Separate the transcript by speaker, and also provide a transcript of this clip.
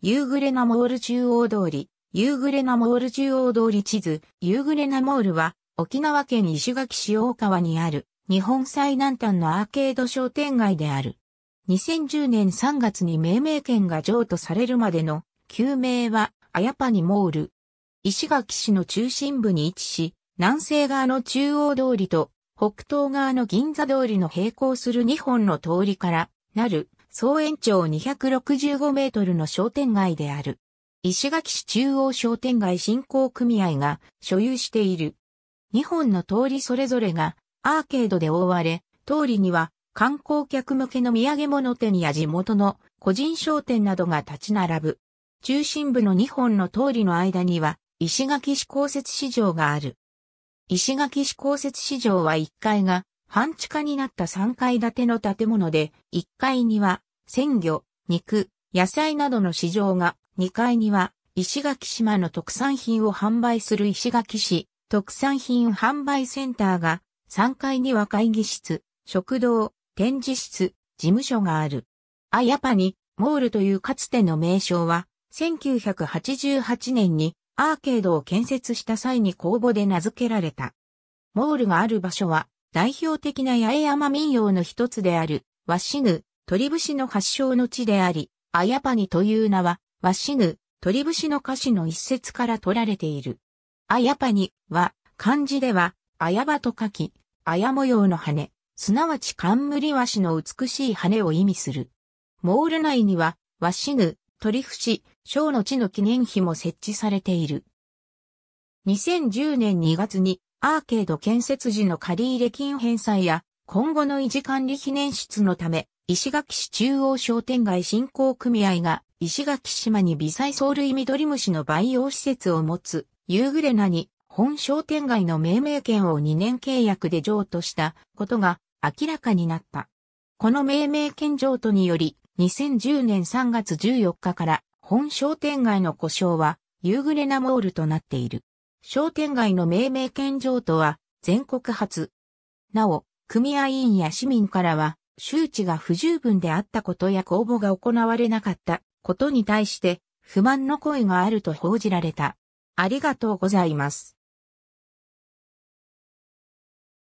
Speaker 1: 夕暮れなモール中央通り、夕暮れなモール中央通り地図、夕暮れなモールは、沖縄県石垣市大川にある、日本最南端のアーケード商店街である。2010年3月に命名権が譲渡されるまでの、旧名は、あやぱにモール。石垣市の中心部に位置し、南西側の中央通りと、北東側の銀座通りの並行する2本の通りから、なる、総延長265メートルの商店街である。石垣市中央商店街振興組合が所有している。2本の通りそれぞれがアーケードで覆われ、通りには観光客向けの土産物店や地元の個人商店などが立ち並ぶ。中心部の2本の通りの間には石垣市公設市場がある。石垣市公設市場は1階が半地下になった3階建ての建物で、1階には鮮魚、肉、野菜などの市場が、2階には、石垣島の特産品を販売する石垣市特産品販売センターが、3階には会議室、食堂、展示室、事務所がある。あやぱにモールというかつての名称は、1988年にアーケードを建設した際に公募で名付けられた。モールがある場所は、代表的な八重山民謡の一つである、和シ具。鳥節の発祥の地であり、あやぱにという名は、わしぬ、鳥節の歌詞の一節から取られている。あやぱには、漢字では、あやばと書き、あや模様の羽、すなわち冠和紙の美しい羽を意味する。モール内には、わしぬ、鳥節、小の地の記念碑も設置されている。2010年2月に、アーケード建設時の借入金返済や、今後の維持管理記念室のため、石垣市中央商店街振興組合が、石垣島に微細藻類緑虫の培養施設を持つ、夕暮れなに、本商店街の命名権を2年契約で譲渡したことが明らかになった。この命名権譲渡により、2010年3月14日から本商店街の故障は夕暮れなモールとなっている。商店街の命名権譲渡は全国初。なお、組合員や市民からは周知が不十分であったことや公募が行われなかったことに対して不満の声があると報じられた。ありがとうございます。